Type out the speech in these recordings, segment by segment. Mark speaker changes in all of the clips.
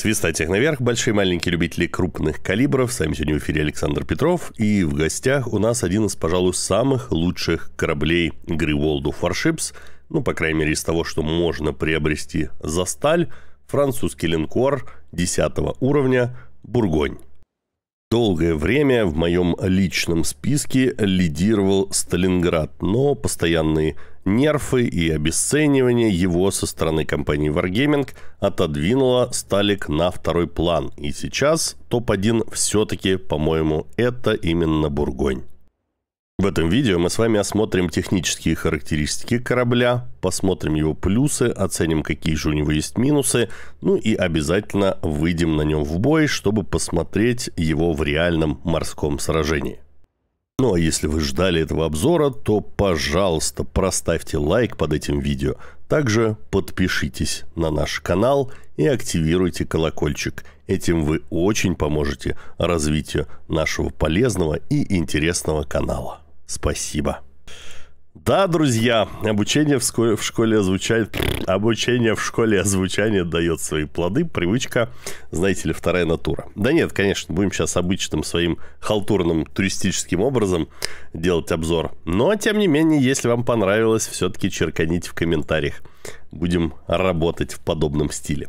Speaker 1: Свистатик наверх, большие и маленькие любители крупных калибров. С вами сегодня в эфире Александр Петров. И в гостях у нас один из, пожалуй, самых лучших кораблей игры World of Warships. Ну, по крайней мере, из того, что можно приобрести за сталь. Французский линкор 10 уровня «Бургонь». Долгое время в моем личном списке лидировал Сталинград, но постоянные нерфы и обесценивание его со стороны компании Wargaming отодвинуло Сталик на второй план. И сейчас топ-1 все-таки, по-моему, это именно Бургонь. В этом видео мы с вами осмотрим технические характеристики корабля, посмотрим его плюсы, оценим, какие же у него есть минусы, ну и обязательно выйдем на нем в бой, чтобы посмотреть его в реальном морском сражении. Ну а если вы ждали этого обзора, то, пожалуйста, проставьте лайк под этим видео. Также подпишитесь на наш канал и активируйте колокольчик. Этим вы очень поможете развитию нашего полезного и интересного канала. Спасибо. Да, друзья, обучение в, школе, в школе звучает... Обучение в школе звучание дает свои плоды. Привычка, знаете ли, вторая натура. Да нет, конечно, будем сейчас обычным своим халтурным туристическим образом делать обзор. Но, тем не менее, если вам понравилось, все-таки черканите в комментариях будем работать в подобном стиле.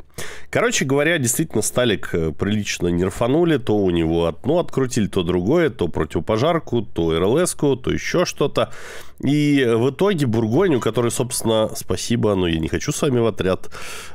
Speaker 1: Короче говоря, действительно, Сталик э, прилично нерфанули. То у него одно открутили, то другое, то противопожарку, то рлс то еще что-то. И в итоге Бургонь, у которой, собственно, спасибо, но я не хочу с вами в отряд,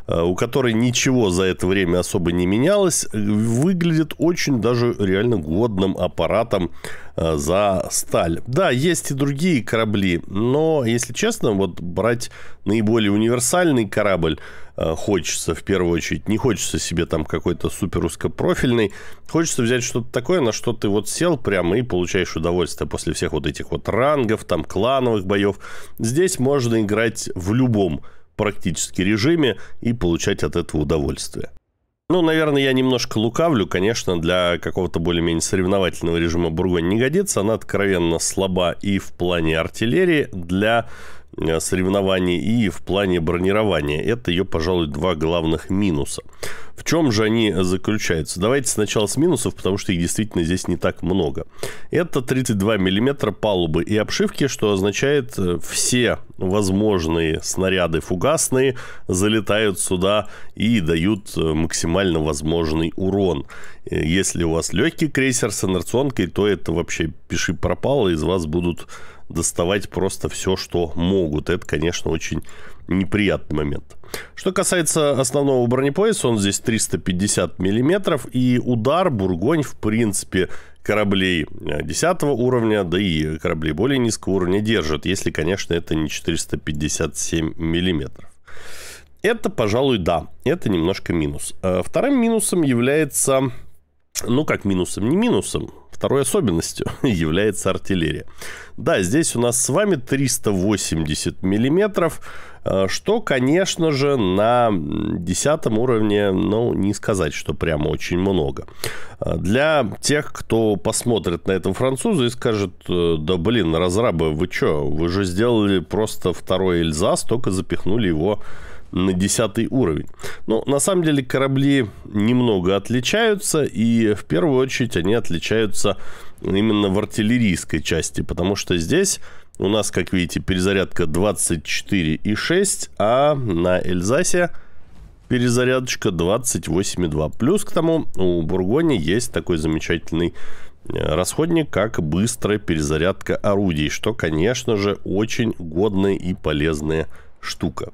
Speaker 1: э, у которой ничего за это время особо не менялось, э, выглядит очень даже реально годным аппаратом за сталь. Да, есть и другие корабли, но, если честно, вот брать наиболее универсальные универсальный корабль э, хочется в первую очередь. Не хочется себе там какой-то супер узкопрофильный. Хочется взять что-то такое, на что ты вот сел прямо и получаешь удовольствие после всех вот этих вот рангов, там клановых боев. Здесь можно играть в любом практически режиме и получать от этого удовольствие. Ну, наверное, я немножко лукавлю. Конечно, для какого-то более-менее соревновательного режима Бургонь не годится. Она откровенно слаба и в плане артиллерии. Для Э, соревнований и в плане бронирования. Это ее, пожалуй, два главных минуса. В чем же они заключаются? Давайте сначала с минусов, потому что их действительно здесь не так много. Это 32 мм палубы и обшивки, что означает э, все возможные снаряды фугасные залетают сюда и дают э, максимально возможный урон. Если у вас легкий крейсер с инерционкой, то это вообще пиши пропало, из вас будут доставать просто все, что могут. Это, конечно, очень неприятный момент. Что касается основного бронепояса, он здесь 350 миллиметров, и удар «Бургонь», в принципе, кораблей 10 э, уровня, да и кораблей более низкого уровня держит, если, конечно, это не 457 миллиметров. Это, пожалуй, да, это немножко минус. Э, вторым минусом является ну как минусом, не минусом, второй особенностью является артиллерия. Да, здесь у нас с вами 380 миллиметров, э, что, конечно же, на десятом уровне, ну, не сказать, что прямо очень много. Э, для тех, кто посмотрит на этом француза и скажет, «Э, да блин, разрабы, вы что, вы же сделали просто второй Эльзас, только запихнули его на 10 уровень. Но на самом деле корабли немного отличаются, и в первую очередь они отличаются именно в артиллерийской части, потому что здесь у нас, как видите, перезарядка 24,6, а на Эльзасе перезарядочка 28,2. Плюс к тому у Бургони есть такой замечательный э, расходник, как быстрая перезарядка орудий, что, конечно же, очень годная и полезная штука.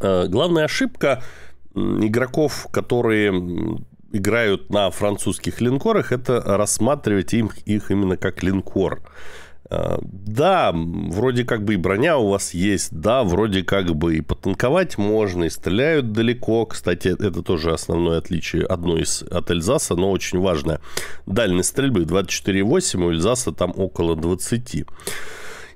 Speaker 1: Э, главная ошибка игроков, которые играют на французских линкорах, это рассматривать им, их именно как линкор. Э, да, вроде как бы и броня у вас есть, да, вроде как бы и потанковать можно, и стреляют далеко. Кстати, это тоже основное отличие одно из от Эльзаса, но очень важное. Дальность стрельбы 24,8, у Эльзаса там около 20.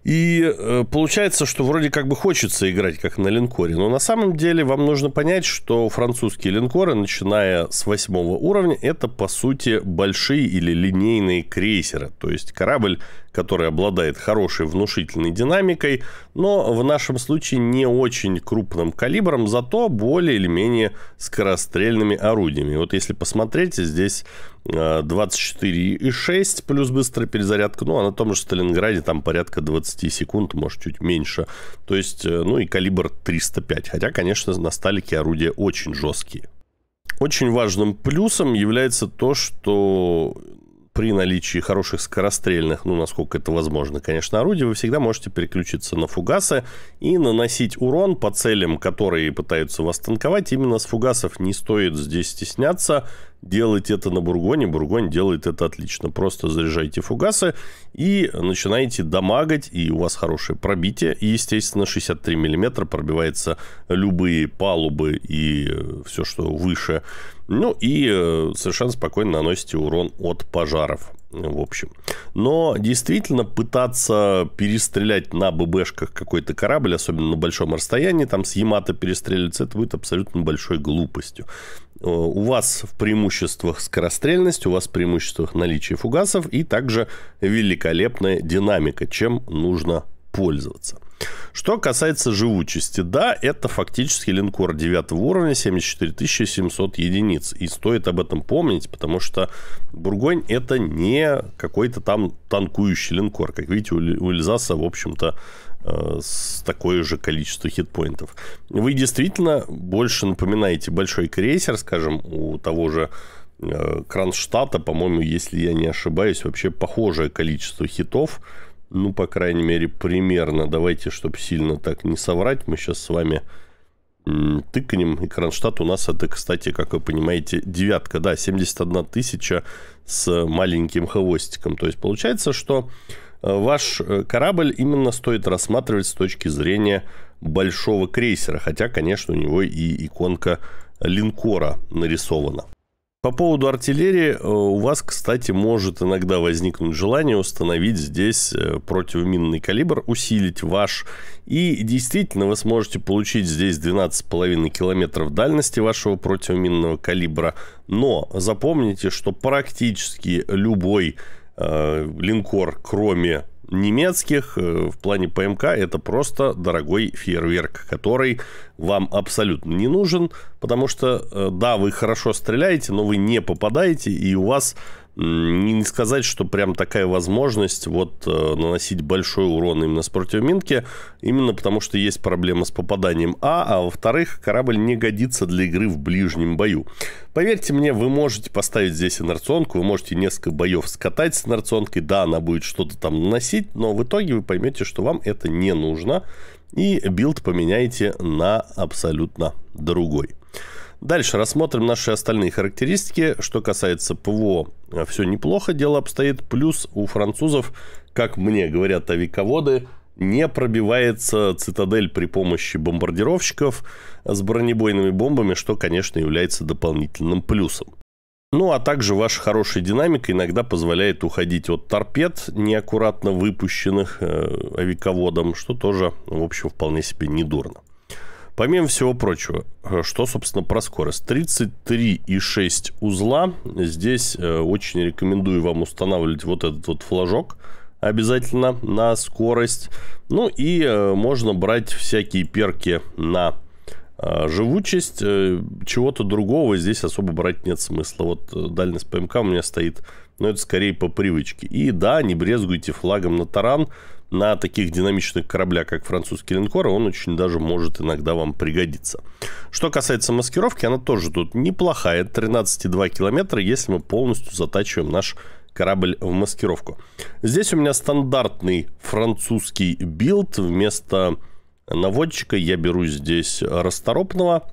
Speaker 1: И э, получается, что вроде как бы хочется играть как на линкоре, но на самом деле вам нужно понять, что французские линкоры, начиная с восьмого уровня, это по сути большие или линейные крейсеры, то есть корабль, который обладает хорошей внушительной динамикой, но в нашем случае не очень крупным калибром, зато более или менее скорострельными орудиями. Вот если посмотрите, здесь 24,6 э, плюс быстрая перезарядка. Ну, а на том же Сталинграде там порядка 20 секунд, может, чуть меньше. То есть, э, ну и калибр 305. Хотя, конечно, на сталике орудия очень жесткие. Очень важным плюсом является то, что при наличии хороших скорострельных, ну, насколько это возможно, конечно, орудий, вы всегда можете переключиться на фугасы и наносить урон по целям, которые пытаются вас танковать. Именно с фугасов не стоит здесь стесняться. Делать это на Бургоне. Бургонь делает это отлично. Просто заряжайте фугасы и начинаете дамагать, и у вас хорошее пробитие. И, естественно, 63 мм пробивается любые палубы и э, все, что выше ну и э, совершенно спокойно наносите урон от пожаров. В общем. Но действительно пытаться перестрелять на ББшках какой-то корабль, особенно на большом расстоянии, там с Ямато перестреливаться, это будет абсолютно большой глупостью. Э, у вас в преимуществах скорострельность, у вас в преимуществах наличие фугасов и также великолепная динамика, чем нужно пользоваться. Что касается живучести, да, это фактически линкор 9 уровня, 74 700 единиц. И стоит об этом помнить, потому что Бургонь это не какой-то там танкующий линкор. Как видите, у Эльзаса, в общем-то, э, с такое же количество хитпоинтов. Вы действительно больше напоминаете большой крейсер, скажем, у того же э, Кронштадта, по-моему, если я не ошибаюсь, вообще похожее количество хитов – ну, по крайней мере, примерно, давайте, чтобы сильно так не соврать, мы сейчас с вами тыкнем, и Кронштадт у нас это, кстати, как вы понимаете, девятка, да, 71 тысяча с маленьким хвостиком, то есть получается, что э, ваш э, корабль именно стоит рассматривать с точки зрения большого крейсера, хотя, конечно, у него и иконка линкора нарисована. По поводу артиллерии, э, у вас, кстати, может иногда возникнуть желание установить здесь э, противоминный калибр, усилить ваш. И действительно, вы сможете получить здесь 12,5 километров дальности вашего противоминного калибра. Но запомните, что практически любой э, линкор, кроме немецких э, в плане ПМК это просто дорогой фейерверк, который вам абсолютно не нужен, потому что, э, да, вы хорошо стреляете, но вы не попадаете, и у вас не сказать, что прям такая возможность вот э, наносить большой урон именно с противоминки, именно потому что есть проблема с попаданием А, а во-вторых, корабль не годится для игры в ближнем бою. Поверьте мне, вы можете поставить здесь инерционку, вы можете несколько боев скатать с инерционкой, да, она будет что-то там наносить, но в итоге вы поймете, что вам это не нужно, и билд поменяете на абсолютно другой. Дальше рассмотрим наши остальные характеристики. Что касается ПВО, э, все неплохо, дело обстоит. Плюс у французов, как мне говорят авиаководы, не пробивается цитадель при помощи бомбардировщиков с бронебойными бомбами, что, конечно, является дополнительным плюсом. Ну а также ваша хорошая динамика иногда позволяет уходить от торпед, неаккуратно выпущенных э, авиаководом, что тоже, в общем, вполне себе недурно. Помимо всего прочего, э, что, собственно, про скорость. 33,6 узла. Здесь э, очень рекомендую вам устанавливать вот этот вот флажок обязательно на скорость. Ну и э, можно брать всякие перки на живучесть. Чего-то другого здесь особо брать нет смысла. Вот дальность ПМК у меня стоит, но это скорее по привычке. И да, не брезгуйте флагом на таран на таких динамичных кораблях, как французский линкор, он очень даже может иногда вам пригодиться. Что касается маскировки, она тоже тут неплохая, 13,2 километра, если мы полностью затачиваем наш корабль в маскировку. Здесь у меня стандартный французский билд. Вместо наводчика я беру здесь расторопного,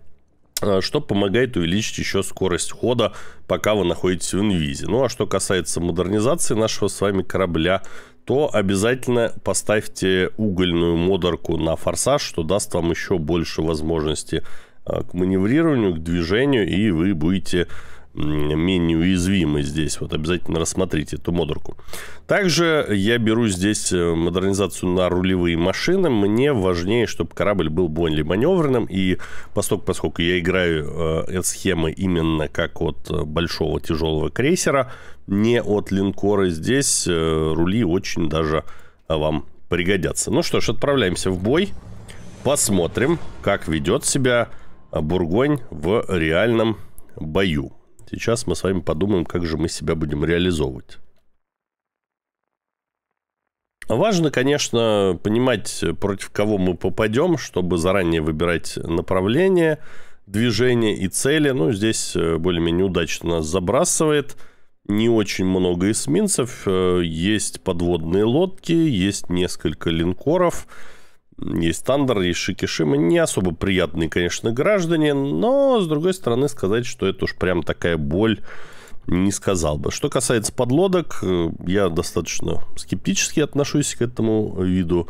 Speaker 1: э, что помогает увеличить еще скорость хода, пока вы находитесь в инвизе. Ну а что касается модернизации нашего с вами корабля, то обязательно поставьте угольную модерку на форсаж, что даст вам еще больше возможности э, к маневрированию, к движению, и вы будете менее уязвимы здесь. Вот обязательно рассмотрите эту модерку. Также я беру здесь э, модернизацию на рулевые машины. Мне важнее, чтобы корабль был более маневренным. И поскольку, поскольку я играю э, схемы именно как от э, большого тяжелого крейсера, не от линкора, здесь э, рули очень даже э, вам пригодятся. Ну что ж, отправляемся в бой. Посмотрим, как ведет себя Бургонь в реальном бою. Сейчас мы с вами подумаем, как же мы себя будем реализовывать. Важно, конечно, понимать, против кого мы попадем, чтобы заранее выбирать направление, движения и цели. Ну, здесь э, более-менее удачно нас забрасывает. Не очень много эсминцев, э, есть подводные лодки, есть несколько линкоров – есть Тандер, есть Шикишима. Не особо приятные, конечно, граждане, но, с другой стороны, сказать, что это уж прям такая боль, не сказал бы. Что касается подлодок, э, я достаточно скептически отношусь к этому виду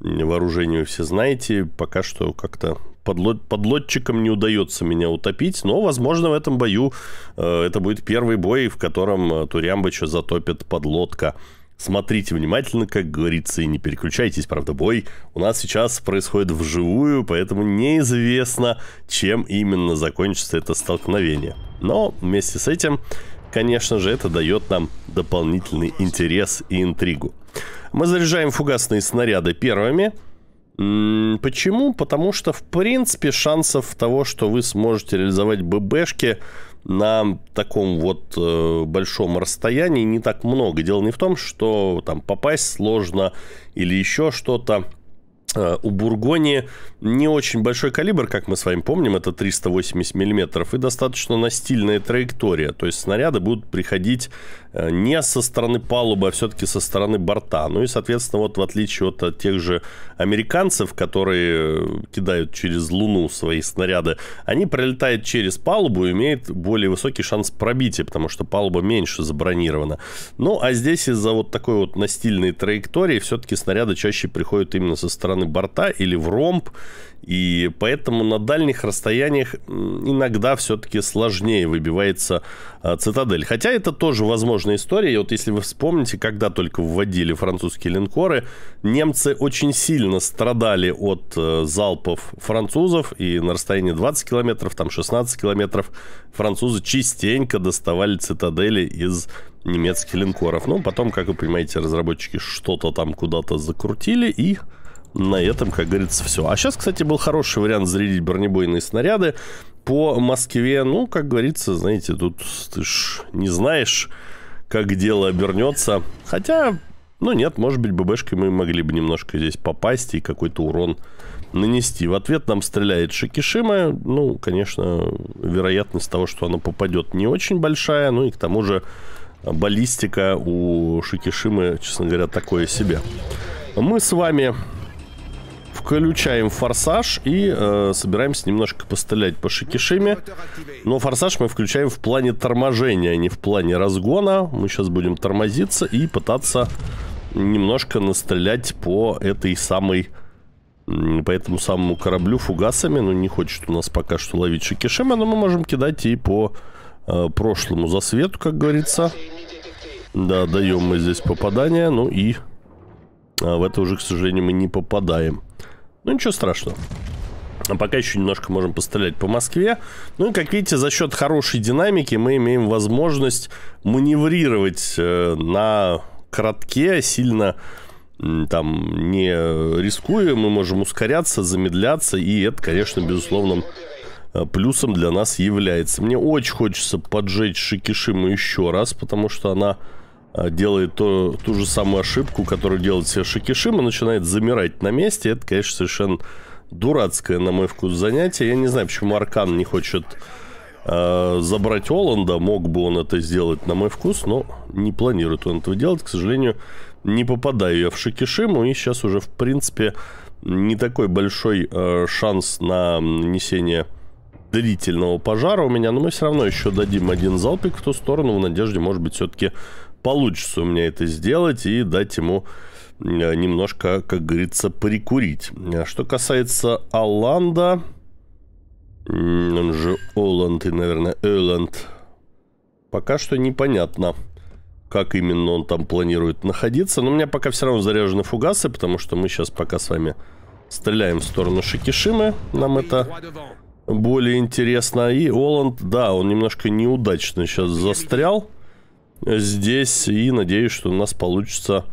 Speaker 1: вооружению. Все знаете, пока что как-то подлод, подлодчикам не удается меня утопить, но, возможно, в этом бою э, это будет первый бой, в котором э, Турямбыча затопит подлодка. Смотрите внимательно, как говорится, и не переключайтесь, правда, бой. У нас сейчас происходит вживую, поэтому неизвестно, чем именно закончится это столкновение. Но вместе с этим, конечно же, это дает нам дополнительный интерес и интригу. Мы заряжаем фугасные снаряды первыми. Почему? Потому что, в принципе, шансов того, что вы сможете реализовать ББшки на таком вот э, большом расстоянии не так много. Дело не в том, что там попасть сложно или еще что-то. Э, у Бургони не очень большой калибр, как мы с вами помним, это 380 миллиметров, и достаточно настильная траектория, то есть снаряды будут приходить Э, не со стороны палубы, а все-таки со стороны борта. Ну и, соответственно, вот в отличие от э, тех же американцев, которые э, кидают через Луну свои снаряды, они пролетают через палубу и имеют более высокий шанс пробития, потому что палуба меньше забронирована. Ну, а здесь из-за вот такой вот настильной траектории все-таки снаряды чаще приходят именно со стороны борта или в ромб, и поэтому на дальних расстояниях иногда все-таки сложнее выбивается цитадель. Хотя это тоже возможно сложная история. И вот если вы вспомните, когда только вводили французские линкоры, немцы очень сильно страдали от э, залпов французов, и на расстоянии 20 километров, там 16 километров, французы частенько доставали цитадели из немецких линкоров. Ну, потом, как вы понимаете, разработчики что-то там куда-то закрутили и на этом, как говорится, все. А сейчас, кстати, был хороший вариант зарядить бронебойные снаряды по Москве. Ну, как говорится, знаете, тут ты ж не знаешь, как дело обернется. Хотя, ну нет, может быть, ББшкой мы могли бы немножко здесь попасть и какой-то урон нанести. В ответ нам стреляет Шикишима. Ну, конечно, вероятность того, что она попадет, не очень большая. Ну и к тому же баллистика у Шикишимы, честно говоря, такое себе. Мы с вами включаем форсаж и э, собираемся немножко пострелять по Шикишиме. Но форсаж мы включаем в плане торможения, а не в плане разгона. Мы сейчас будем тормозиться и пытаться немножко настрелять по этой самой по этому самому кораблю фугасами. Ну, не хочет у нас пока что ловить Шикишима, но мы можем кидать и по э, прошлому засвету, как говорится. Да, даем мы здесь попадание, ну и а в это уже, к сожалению, мы не попадаем. Ну, ничего страшного. А пока еще немножко можем пострелять по Москве. Ну и, как видите, за счет хорошей динамики мы имеем возможность маневрировать э, на коротке, сильно там не рискуя, мы можем ускоряться, замедляться, и это, конечно, безусловным э, плюсом для нас является. Мне очень хочется поджечь Шикишиму еще раз, потому что она а, делает то, ту же самую ошибку, которую делает все Шикишима, начинает замирать на месте. Это, конечно, совершенно дурацкое, на мой вкус, занятие. Я не знаю, почему Аркан не хочет э, забрать Оланда. Мог бы он это сделать, на мой вкус, но не планирует он этого делать. К сожалению, не попадаю я в Шикишиму. И сейчас уже, в принципе, не такой большой э, шанс на нанесение длительного пожара у меня, но мы все равно еще дадим один залпик в ту сторону, в надежде, может быть, все-таки получится у меня это сделать и дать ему э, немножко, как говорится, прикурить. Что касается Оланда, он же Оланд и, наверное, Эланд, пока что непонятно как именно он там планирует находиться. Но у меня пока все равно заряжены фугасы, потому что мы сейчас пока с вами стреляем в сторону Шикишимы. Нам это более интересно. И Оланд, да, он немножко неудачно сейчас застрял здесь и надеюсь, что у нас получится,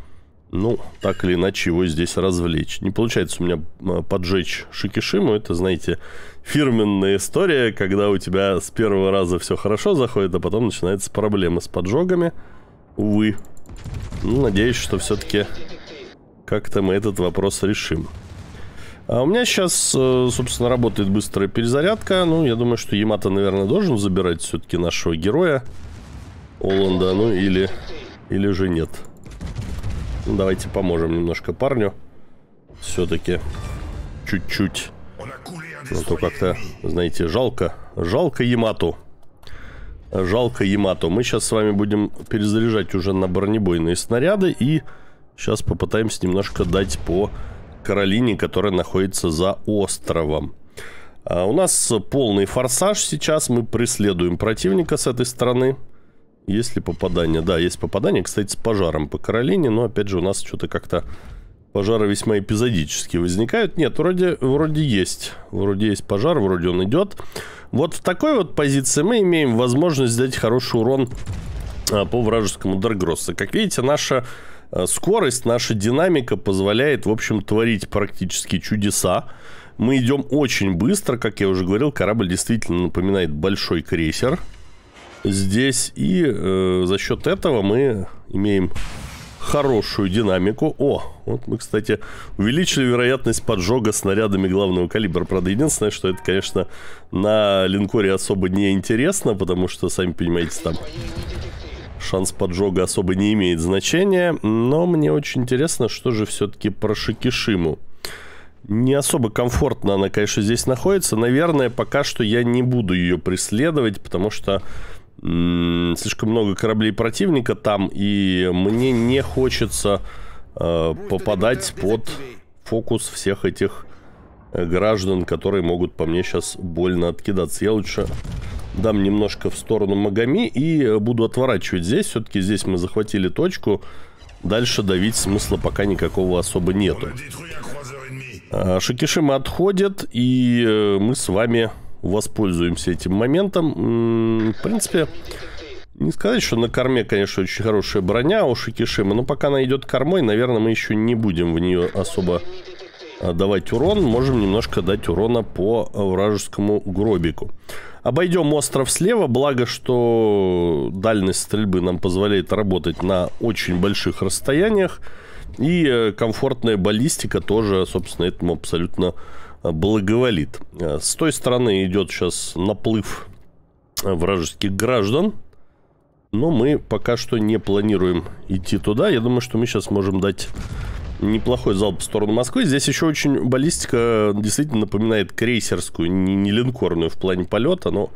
Speaker 1: ну, так или иначе его здесь развлечь. Не получается у меня а, поджечь Шикишиму, это, знаете, фирменная история, когда у тебя с первого раза все хорошо заходит, а потом начинаются проблемы с поджогами. Увы. Ну, надеюсь, что все-таки как-то мы этот вопрос решим. А у меня сейчас, э, собственно, работает быстрая перезарядка. Ну, я думаю, что Ямато, наверное, должен забирать все-таки нашего героя ну или, или же нет. Ну, давайте поможем немножко парню. Все-таки чуть-чуть. Ну то как-то, знаете, жалко. Жалко Ямату. Жалко Ямату. Мы сейчас с вами будем перезаряжать уже на бронебойные снаряды. И сейчас попытаемся немножко дать по Каролине, которая находится за островом. А у нас полный форсаж сейчас. Мы преследуем противника с этой стороны. Есть ли попадание? Да, есть попадание, кстати, с пожаром по Каролине, но, опять же, у нас что-то как-то пожары весьма эпизодически возникают. Нет, вроде, вроде есть. Вроде есть пожар, вроде он идет. Вот в такой вот позиции мы имеем возможность дать хороший урон а, по вражескому Даргроссу. Как видите, наша а, скорость, наша динамика позволяет, в общем, творить практически чудеса. Мы идем очень быстро, как я уже говорил, корабль действительно напоминает большой крейсер здесь. И э, за счет этого мы имеем хорошую динамику. О, вот мы, кстати, увеличили вероятность поджога снарядами главного калибра. Правда, единственное, что это, конечно, на линкоре особо не интересно, потому что, сами понимаете, там шанс поджога особо не имеет значения. Но мне очень интересно, что же все-таки про Шикишиму. Не особо комфортно она, конечно, здесь находится. Наверное, пока что я не буду ее преследовать, потому что слишком много кораблей противника там, и мне не хочется э, попадать под фокус всех этих граждан, которые могут по мне сейчас больно откидаться. Я лучше дам немножко в сторону Магами и буду отворачивать здесь. Все-таки здесь мы захватили точку. Дальше давить смысла пока никакого особо нету. Э, Шикишима отходит, и э, мы с вами воспользуемся этим моментом. В принципе, не сказать, что на корме, конечно, очень хорошая броня у Шикишимы, но пока она идет кормой, наверное, мы еще не будем в нее особо а, давать урон. Можем немножко дать урона по вражескому гробику. Обойдем остров слева, благо, что дальность стрельбы нам позволяет работать на очень больших расстояниях. И э, комфортная баллистика тоже, собственно, этому абсолютно благоволит. Э, с той стороны идет сейчас наплыв вражеских граждан. Но мы пока что не планируем идти туда. Я думаю, что мы сейчас можем дать неплохой залп в сторону Москвы. Здесь еще очень баллистика э, действительно напоминает крейсерскую, не, не линкорную в плане полета. Но,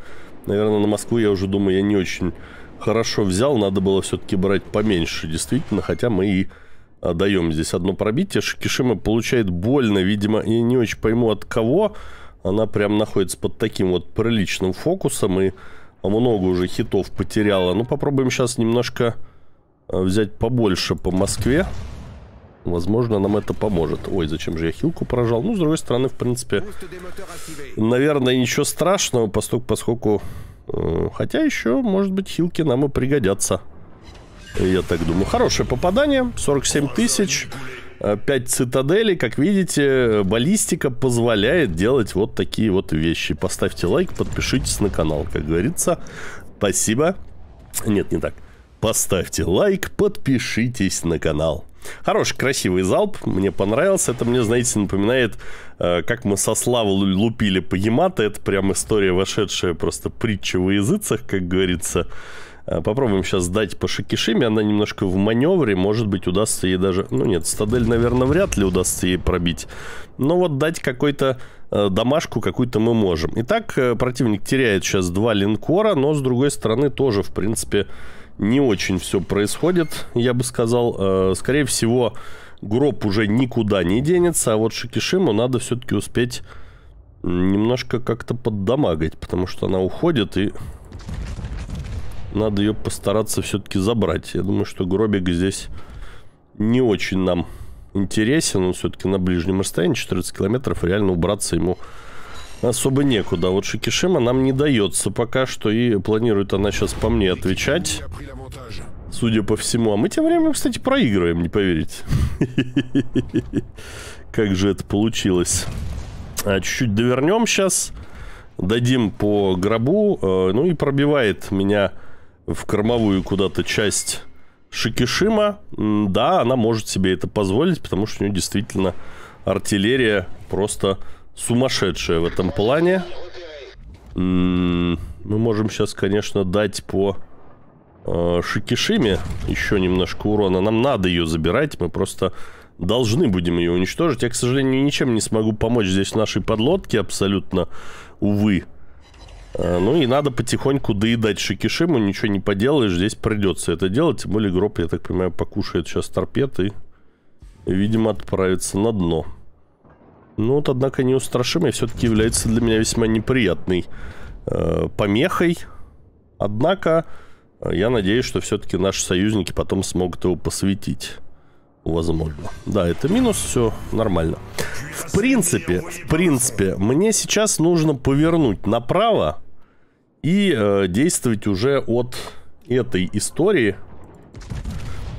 Speaker 1: наверное, на Москву, я уже думаю, я не очень хорошо взял. Надо было все-таки брать поменьше, действительно. Хотя мы и даем здесь одно пробитие. Шикишима получает больно, видимо, и не очень пойму от кого. Она прям находится под таким вот приличным фокусом и много уже хитов потеряла. Ну, попробуем сейчас немножко э, взять побольше по Москве. Возможно, нам это поможет. Ой, зачем же я хилку прожал? Ну, с другой стороны, в принципе, наверное, ничего страшного, поскольку... Э, хотя еще, может быть, хилки нам и пригодятся. Я так думаю. Хорошее попадание. 47 тысяч. 5 э, цитаделей, как видите, баллистика позволяет делать вот такие вот вещи. Поставьте лайк, подпишитесь на канал, как говорится. Спасибо. Нет, не так. Поставьте лайк, подпишитесь на канал. Хороший, красивый залп, мне понравился. Это мне, знаете, напоминает, э, как мы со Славой лупили по Ямато. Это прям история, вошедшая просто притча в языцах, как говорится. Э, попробуем сейчас дать по Шикишиме. Она немножко в маневре. Может быть, удастся ей даже... Ну нет, Стадель, наверное, вряд ли удастся ей пробить. Но вот дать какой-то э, домашку какую-то мы можем. Итак, э, противник теряет сейчас два линкора, но с другой стороны тоже, в принципе, не очень все происходит, я бы сказал. Скорее всего, гроб уже никуда не денется, а вот Шикишиму надо все-таки успеть немножко как-то поддамагать, потому что она уходит и надо ее постараться все-таки забрать. Я думаю, что гробик здесь не очень нам интересен. Он все-таки на ближнем расстоянии, 14 километров, реально убраться ему особо некуда. Вот Шикишима нам не дается пока что, и планирует она сейчас по мне отвечать. Судя по всему. А мы тем временем, кстати, проигрываем, не поверите. Как же это получилось. А чуть-чуть довернем сейчас. Дадим по гробу. Э, ну и пробивает меня в кормовую куда-то часть Шикишима, да, она может себе это позволить, потому что у нее действительно артиллерия просто сумасшедшая в этом плане. Мы можем сейчас, конечно, дать по э, Шикишиме еще немножко урона. Нам надо ее забирать, мы просто должны будем ее уничтожить. Я, к сожалению, ничем не смогу помочь здесь нашей подлодке абсолютно, увы. Э, ну и надо потихоньку доедать Шикишиму, ничего не поделаешь, здесь придется это делать. Тем более Гроб, я так понимаю, покушает сейчас торпед и, видимо, отправится на дно. Ну вот, однако, неустрашимый все-таки является для меня весьма неприятной э, помехой. Однако, э, я надеюсь, что все-таки наши союзники потом смогут его посвятить. Возможно. Да, это минус, все нормально. В принципе, в принципе, мне сейчас нужно повернуть направо и э, действовать уже от этой истории.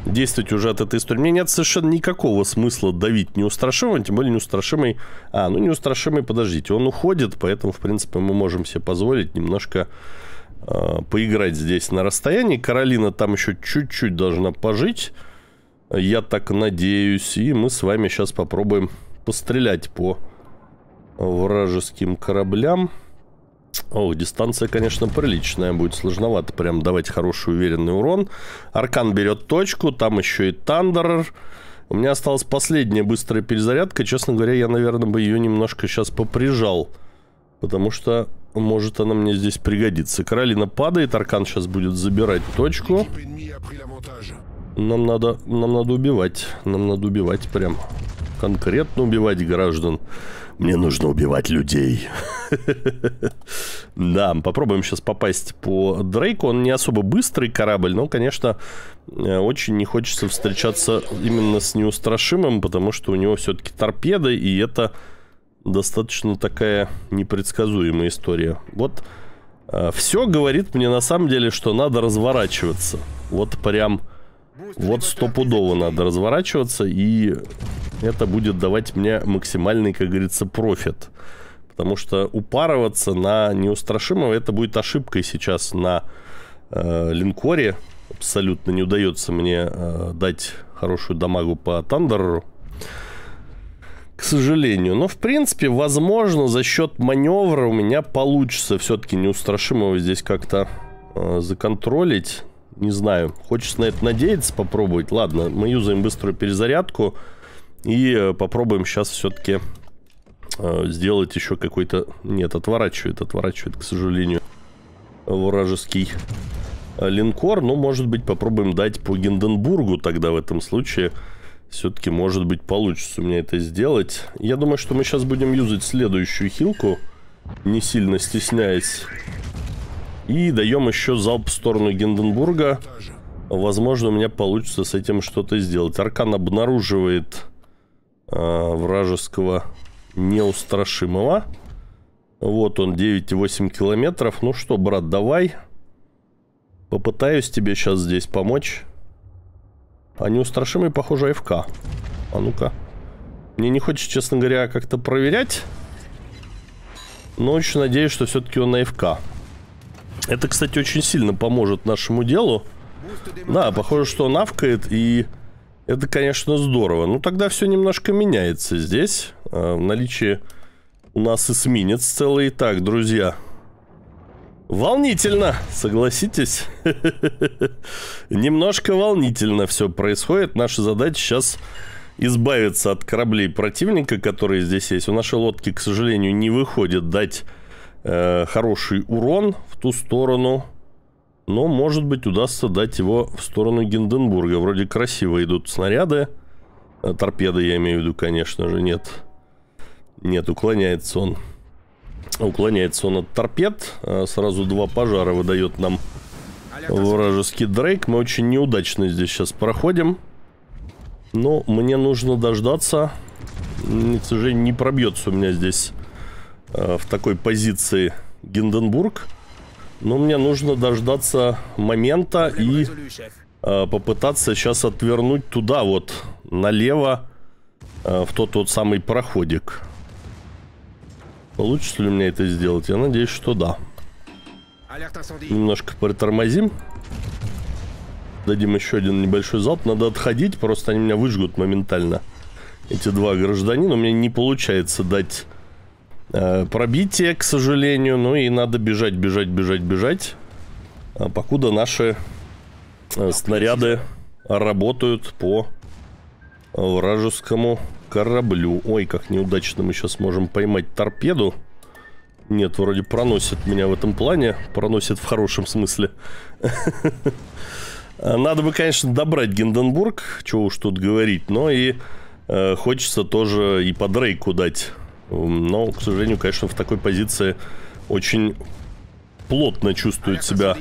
Speaker 1: Действовать уже от этой истории. Мне нет совершенно никакого смысла давить неустрашимым, тем более неустрашимый... А, ну неустрашимый, подождите, он уходит, поэтому, в принципе, мы можем себе позволить немножко э, поиграть здесь на расстоянии. Каролина там еще чуть-чуть должна пожить. Я так надеюсь. И мы с вами сейчас попробуем пострелять по вражеским кораблям. О, дистанция, конечно, приличная. Будет сложновато прям давать хороший уверенный урон. Аркан берет точку. Там еще и Тандер. У меня осталась последняя быстрая перезарядка. Честно говоря, я, наверное, бы ее немножко сейчас поприжал. Потому что может она мне здесь пригодится. Каролина падает. Аркан сейчас будет забирать точку. Нам надо, нам надо убивать. Нам надо убивать прям. Конкретно убивать граждан. Мне нужно убивать людей. Да, попробуем сейчас попасть по Дрейку. Он не особо быстрый корабль, но, конечно, э, очень не хочется встречаться именно с неустрашимым, потому что у него все-таки торпеды, и это достаточно такая непредсказуемая история. Вот э, все говорит мне на самом деле, что надо разворачиваться. Вот прям вот стопудово надо разворачиваться, и это будет давать мне максимальный, как говорится, профит. Потому что упарываться на неустрашимого, это будет ошибкой сейчас на э, линкоре. Абсолютно не удается мне э, дать хорошую дамагу по Тандеру. К сожалению. Но, в принципе, возможно, за счет маневра у меня получится все-таки неустрашимого здесь как-то э, законтролить. Не знаю. Хочется на это надеяться, попробовать. Ладно, мы юзаем быструю перезарядку. И э, попробуем сейчас все-таки э, сделать еще какой-то... Нет, отворачивает, отворачивает, к сожалению, вражеский э, линкор. Ну, может быть, попробуем дать по Гинденбургу тогда в этом случае. Все-таки, может быть, получится у меня это сделать. Я думаю, что мы сейчас будем юзать следующую хилку, не сильно стесняясь и даем еще залп в сторону Гинденбурга. Возможно, у меня получится с этим что-то сделать. Аркан обнаруживает э, вражеского неустрашимого. Вот он, 9,8 километров. Ну что, брат, давай. Попытаюсь тебе сейчас здесь помочь. А неустрашимый, похоже, АФК. А ну-ка. Мне не хочется, честно говоря, как-то проверять. Но очень надеюсь, что все-таки он АФК. Это, кстати, очень сильно поможет нашему делу. Да, похоже, что навкает, и это, конечно, здорово. Ну, тогда все немножко меняется здесь. А, в наличии у нас эсминец целый. Так, друзья, волнительно, согласитесь? Немножко волнительно все происходит. Наша задача сейчас избавиться от кораблей противника, которые здесь есть. У нашей лодки, к сожалению, не выходит дать Э, хороший урон в ту сторону. Но, может быть, удастся дать его в сторону Гинденбурга. Вроде красиво идут снаряды. Э, торпеды, я имею в виду, конечно же, нет. Нет, уклоняется он. Уклоняется он от торпед. Э, сразу два пожара выдает нам вражеский Дрейк. Мы очень неудачно здесь сейчас проходим. Но мне нужно дождаться. К сожалению, не пробьется у меня здесь Э, в такой позиции Гинденбург. Но мне нужно дождаться момента и э, попытаться сейчас отвернуть туда вот, налево, э, в тот вот самый проходик. Получится ли мне это сделать? Я надеюсь, что да. Немножко притормозим. Дадим еще один небольшой залп. Надо отходить, просто они меня выжгут моментально. Эти два гражданина. У меня не получается дать Э, пробитие, к сожалению. Ну и надо бежать, бежать, бежать, бежать. А покуда наши э, снаряды работают по вражескому кораблю. Ой, как неудачно мы сейчас можем поймать торпеду. Нет, вроде проносит меня в этом плане. Проносит в хорошем смысле. Надо бы, конечно, добрать Гинденбург, чего уж тут говорить, но и э, хочется тоже и по Дрейку дать Эм, но, к сожалению, конечно, в такой позиции очень плотно чувствуют себя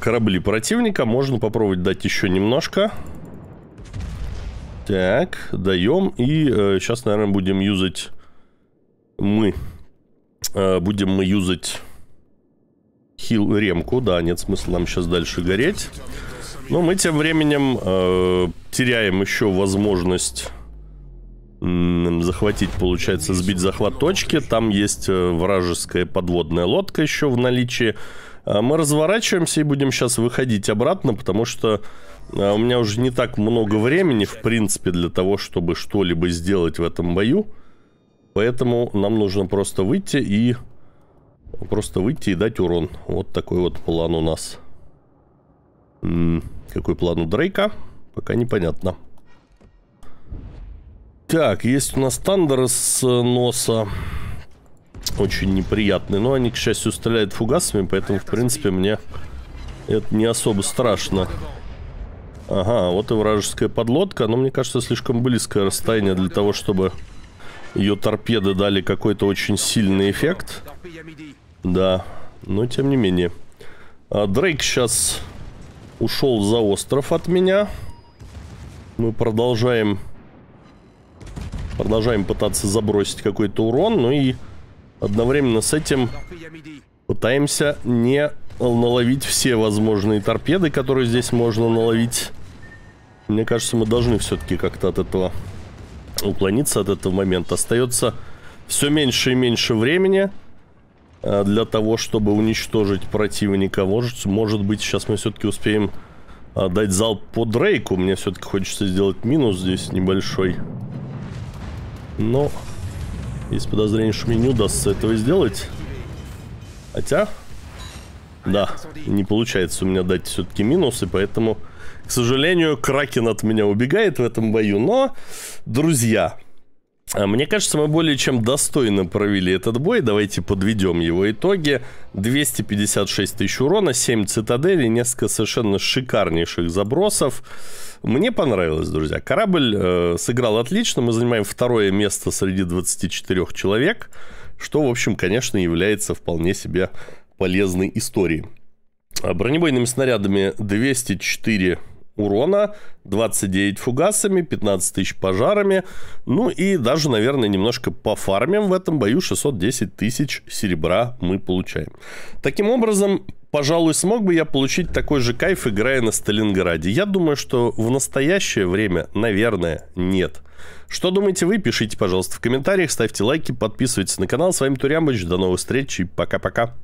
Speaker 1: корабли противника. Можно попробовать дать еще немножко. Так, даем. И э, сейчас, наверное, будем юзать мы. Э, будем мы юзать хил ремку. Да, нет смысла нам сейчас дальше гореть. Но мы тем временем э, теряем еще возможность захватить, получается, сбить захват точки. Там есть э, вражеская подводная лодка еще в наличии. А мы разворачиваемся и будем сейчас выходить обратно, потому что а, у меня уже не так много времени, в принципе, для того, чтобы что-либо сделать в этом бою. Поэтому нам нужно просто выйти и... Просто выйти и дать урон. Вот такой вот план у нас. какой план у Дрейка? Пока непонятно. Так, есть у нас Тандер с э, носа. Очень неприятные. Но они, к счастью, стреляют фугасами, поэтому, в принципе, мне это не особо страшно. Ага, вот и вражеская подлодка. Но мне кажется, слишком близкое расстояние для того, чтобы ее торпеды дали какой-то очень сильный эффект. Да, но тем не менее. А Дрейк сейчас ушел за остров от меня. Мы продолжаем Продолжаем пытаться забросить какой-то урон, ну и одновременно с этим пытаемся не наловить все возможные торпеды, которые здесь можно наловить. Мне кажется, мы должны все-таки как-то от этого уклониться, от этого момента. Остается все меньше и меньше времени э, для того, чтобы уничтожить противника. Может, может быть, сейчас мы все-таки успеем э, дать залп по Дрейку. Мне все-таки хочется сделать минус здесь небольшой. Но есть подозрение, что мне не удастся этого сделать. Хотя... Да, не получается у меня дать все-таки минусы, поэтому, к сожалению, Кракен от меня убегает в этом бою. Но, друзья, а, мне кажется, мы более чем достойно провели этот бой. Давайте подведем его итоги. 256 тысяч урона, 7 цитаделей, несколько совершенно шикарнейших забросов. Мне понравилось, друзья. Корабль э, сыграл отлично. Мы занимаем второе место среди 24 человек. Что, в общем, конечно, является вполне себе полезной историей. А бронебойными снарядами 204 урона, 29 фугасами, 15 тысяч пожарами. Ну и даже, наверное, немножко пофармим в этом бою. 610 тысяч серебра мы получаем. Таким образом, пожалуй, смог бы я получить такой же кайф, играя на Сталинграде. Я думаю, что в настоящее время, наверное, нет. Что думаете вы? Пишите, пожалуйста, в комментариях, ставьте лайки, подписывайтесь на канал. С вами Турямбыч, до новых встреч и пока-пока.